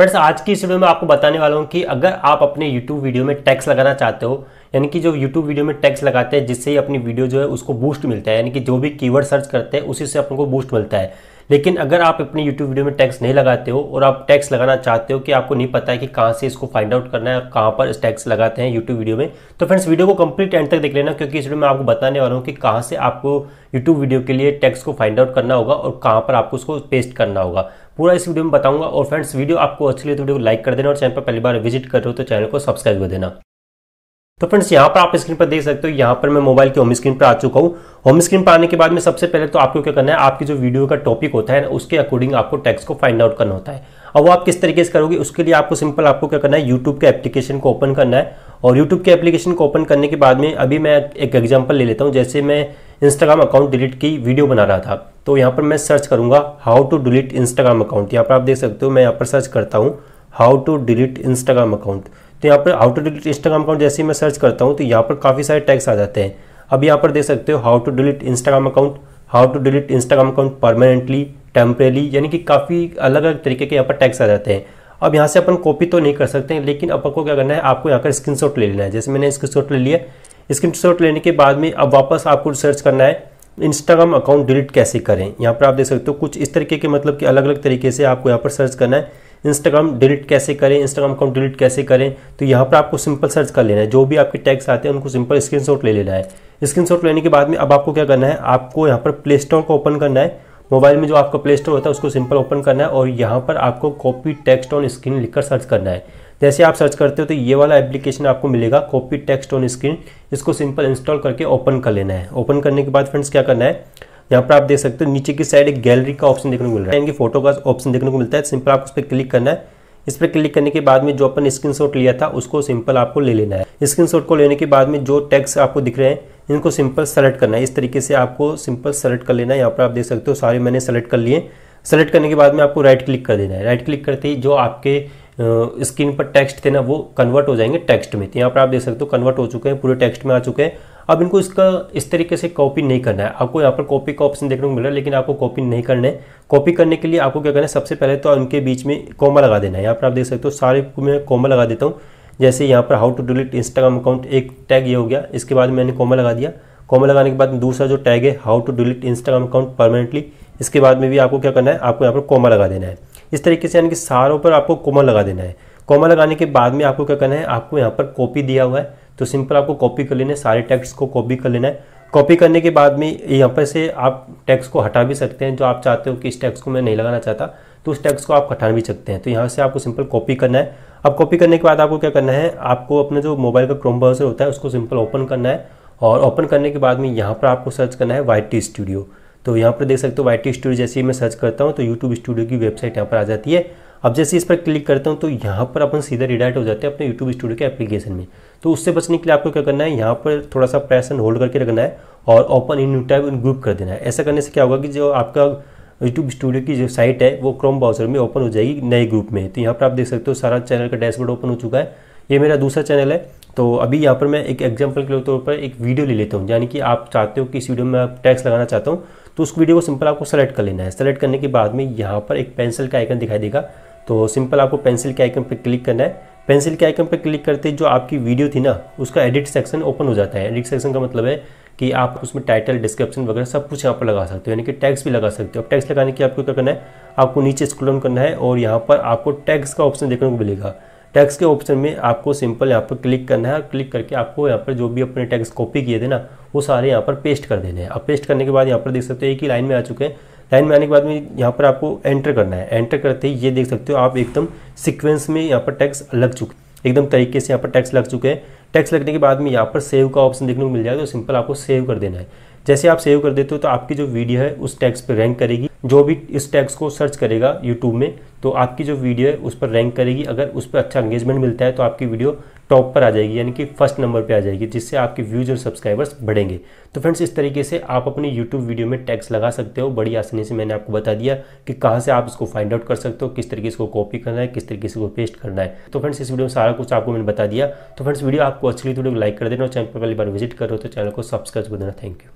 friends आज की इस वीडियो में आपको बताने वाला हूँ कि अगर आप अपने यूट्यूब वीडियो में टैक्स लगाना चाहते हो यानी कि जो यूट्यूब वीडियो में टैक्स लगाते हैं जिससे ही अपनी वीडियो जो है उसको बूस्ट मिलता है यानी कि जो भी कीवर्ड सर्च करते हैं उसी से अपन को बूस्ट मिलता है लेकिन अगर आप अपनी यूट्यूब वीडियो में टैक्स नहीं लगाते हो और आप टैक्स लगाना चाहते हो कि आपको नहीं पता है कि कहाँ से इसको फाइंड आउट करना है और कहाँ पर टैक्स लगाते हैं यूट्यूब वीडियो में तो फ्रेंड्स वीडियो को कंप्लीट एंड तक देख लेना क्योंकि इस वीडियो में आपको बताने वाला हूँ कि कहाँ से आपको यूट्यूब वीडियो के लिए टैक्स को फाइंड आउट करना होगा और कहाँ पर आपको उसको पेस्ट करना होगा पूरा इस वीडियो में बताऊंगा और फ्रेंड्स वीडियो आपको अच्छी लगे तो वीडियो को लाइक कर देना और चैनल पर पहली बार विजिट कर रहे हो तो चैनल को सब्सक्राइब कर देना तो फ्रेंड्स यहाँ पर आप स्क्रीन पर देख सकते हो यहाँ पर मैं मोबाइल की होम स्क्रीन पर आ चुका हूँ होम स्क्रीन पर आने के बाद में सबसे पहले तो आपको क्या करना है आपकी जो वीडियो का टॉपिक होता है ना उसके अकॉर्डिंग आपको टैक्स को फाइंड आउट करना होता है अब वो आप किस तरीके से करोगे उसके लिए आपको सिंपल आपको क्या करना है यूट्यूब के एप्लीकेशन को ओपन करना है और यूट्यूब के एप्लीकेशन को ओपन करने के बाद में अभी मैं एक एग्जाम्पल ले लेता हूँ जैसे मैं इंस्टाग्राम अकाउंट डिलीट की वीडियो बना रहा था तो यहाँ पर मैं सर्च करूंगा how to delete Instagram account यहाँ पर आप देख सकते हो मैं यहाँ पर सर्च करता हूँ how to delete Instagram account तो यहाँ पर how to delete Instagram account जैसे ही मैं सर्च करता हूँ तो यहाँ पर काफ़ी सारे टैक्स आ जाते हैं अब यहाँ पर देख सकते हो how to delete Instagram account how to delete Instagram account permanently temporarily यानी कि काफ़ी अलग अलग तरीके के यहाँ पर टैक्स आ जाते हैं अब यहाँ से अपन कॉपी तो नहीं कर सकते हैं लेकिन अपन को क्या करना है आपको यहाँ पर शॉट ले लेना है जैसे मैंने शॉट ले लिया शॉट लेने के बाद में अब वापस आपको सर्च करना है इंस्टाग्राम अकाउंट डिलीट कैसे करें यहाँ पर आप देख सकते हो कुछ इस तरीके के मतलब कि अलग अलग तरीके से आपको यहाँ पर सर्च करना है इंस्टाग्राम डिलीट कैसे करें इंस्टाग्राम अकाउंट डिलीट कैसे करें तो यहाँ पर आपको सिंपल सर्च कर लेना है जो भी आपके टैक्स आते हैं उनको सिंपल स्क्रीन ले लेना है स्क्रीन लेने के बाद में अब आपको क्या करना है आपको यहाँ पर प्ले स्टोर को ओपन करना है मोबाइल में जो आपका प्ले स्टोर होता है उसको सिंपल ओपन करना है और यहाँ पर आपको कॉपी टेक्स्ट ऑन स्क्रीन लिखकर सर्च करना है जैसे आप सर्च करते हो तो ये वाला एप्लीकेशन आपको मिलेगा कॉपी टेक्स्ट ऑन स्क्रीन इसको सिंपल इंस्टॉल करके ओपन कर लेना है ओपन करने के बाद फ्रेंड्स क्या करना है यहाँ पर आप देख सकते हो नीचे की साइड एक गैलरी का ऑप्शन देखने को मिल रहा है इनकी फोटो का ऑप्शन देखने को मिलता है सिंपल आपको उस पर क्लिक करना है इस पर क्लिक करने के बाद में जो अपन स्क्रीनशॉट लिया था उसको सिंपल आपको ले लेना है शॉट को लेने के बाद में जो टेक्स आपको दिख रहे हैं इनको सिंपल सेलेक्ट करना है इस तरीके से आपको सिंपल सेलेक्ट कर लेना है यहाँ पर आप देख सकते हो सारे मैंने सेलेक्ट कर लिए सेलेक्ट करने के बाद में आपको राइट क्लिक कर देना है राइट क्लिक करते ही जो आपके स्क्रीन पर टेक्स्ट थे ना वो कन्वर्ट हो जाएंगे टेक्स्ट में तो यहाँ पर आप देख सकते हो कन्वर्ट हो चुके हैं पूरे टेक्स्ट में आ चुके हैं अब इनको इसका इस तरीके से कॉपी नहीं करना है आपको यहाँ पर कॉपी का ऑप्शन देखने को मिल रहा है लेकिन आपको कॉपी नहीं करना है कॉपी करने के लिए आपको क्या करना है सबसे पहले तो उनके बीच में कॉमा लगा देना है यहाँ पर आप देख सकते हो सारे को मैं कॉमा लगा देता हूँ जैसे यहाँ पर how to delete Instagram account एक टैग ये हो गया इसके बाद मैंने कॉमा लगा दिया कॉमा लगाने के बाद दूसरा जो टैग है how to delete Instagram account permanently इसके बाद में भी आपको क्या करना है आपको यहाँ पर कॉमा लगा देना है इस तरीके से यानी कि सारों पर आपको कॉमा लगा देना है कॉमा लगाने के बाद में आपको क्या करना है आपको यहाँ पर कॉपी दिया हुआ है तो सिंपल आपको कॉपी कर लेना है सारे टेक्स्ट को कॉपी कर लेना है कॉपी करने के बाद में यहाँ पर से आप टैक्स को हटा भी सकते हैं जो आप चाहते हो कि इस टैक्स को मैं नहीं लगाना चाहता तो उस टैक्स को आप हटा भी सकते हैं तो यहाँ से आपको सिंपल कॉपी करना है अब कॉपी करने के बाद आपको क्या करना है आपको अपने जो मोबाइल का क्रोम ब्राउजर होता है उसको सिंपल ओपन करना है और ओपन करने के बाद में यहाँ पर आपको सर्च करना है वाई टी स्टूडियो तो यहाँ पर देख सकते हो वाई टी स्टूडियो जैसे ही मैं सर्च करता हूँ तो यूट्यूब स्टूडियो की वेबसाइट यहाँ पर आ जाती है अब जैसे इस पर क्लिक करता हूँ तो यहाँ पर अपन सीधा रिडायरेक्ट हो जाते हैं अपने यूट्यूब स्टूडियो के एप्लीकेशन में तो उससे बचने के लिए आपको क्या करना है यहाँ पर थोड़ा सा प्रेस एंड होल्ड करके रखना है और open in you type in group कर देना है ऐसा करने से क्या होगा कि जो आपका यूट्यूब स्टूडियो की जो साइट है वो क्रोम ब्राउजर में ओपन हो जाएगी नए ग्रुप में तो यहाँ पर आप देख सकते हो सारा चैनल का डैशबोर्ड ओपन हो चुका है ये मेरा दूसरा चैनल है तो अभी यहाँ पर मैं एक एग्जाम्पल के तौर पर एक वीडियो ले लेता हूँ यानी कि आप चाहते हो कि इस वीडियो में आप टैक्स लगाना चाहता हूँ तो उस वीडियो को सिंपल आपको सेलेक्ट कर लेना है सेलेक्ट करने के बाद में यहाँ पर एक पेंसिल का आइकन दिखाई देगा तो सिंपल आपको पेंसिल के आइकन पर क्लिक करना है पेंसिल के आइकन पर क्लिक करते जो आपकी वीडियो थी ना उसका एडिट सेक्शन ओपन हो जाता है एडिट सेक्शन का मतलब है कि आप उसमें टाइटल डिस्क्रिप्शन वगैरह सब कुछ यहाँ पर लगा सकते हो यानी कि टैक्स भी लगा सकते हो अब टैक्स लगाने के आपको क्या करना है आपको नीचे स्क्रोल करना है और यहाँ पर आपको टैक्स का ऑप्शन देखने को मिलेगा टैक्स के ऑप्शन में आपको सिंपल यहाँ पर क्लिक करना है क्लिक करके आपको यहाँ पर जो भी अपने टैक्स कॉपी किए थे ना वो सारे यहाँ पर पेस्ट कर देने हैं अब पेस्ट करने के बाद यहाँ पर देख सकते हो एक ही लाइन में आ चुके हैं लाइन में आने के बाद में यहाँ पर आपको एंटर करना है एंटर करते ही ये देख सकते हो आप एकदम सिक्वेंस में यहाँ पर टैक्स लग चुके एकदम तरीके से यहाँ पर टैक्स लग चुके हैं टैक्स लगने के बाद में यहाँ पर सेव का ऑप्शन देखने को मिल जाएगा तो सिंपल आपको सेव कर देना है जैसे आप सेव कर देते हो तो आपकी जो वीडियो है उस टैक्स पर रैंक करेगी जो भी इस टैक्स को सर्च करेगा यूट्यूब में तो आपकी जो वीडियो है उस पर रैंक करेगी अगर उस पर अच्छा एंगेजमेंट मिलता है तो आपकी वीडियो टॉप पर आ जाएगी यानी कि फर्स्ट नंबर पे आ जाएगी जिससे आपके व्यूज और सब्सक्राइबर्स बढ़ेंगे तो फ्रेंड्स इस तरीके से आप अपने यूट्यूब वीडियो में टैक्स लगा सकते हो बड़ी आसानी से मैंने आपको बता दिया कि कहाँ से आप इसको फाइंड आउट कर सकते हो किस तरीके से इसको कॉपी करना है किस तरीके से इसको पेस्ट करना है तो फ्रेंड्स इस वीडियो में सारा कुछ आपको मैंने बता दिया तो फ्रेंड्स वीडियो आपको अच्छी लगी थोड़ी तो लाइक कर देना और चैनल पर पहली बार विजिट करो तो चैनल को सब्सक्राइब कर देना थैंक यू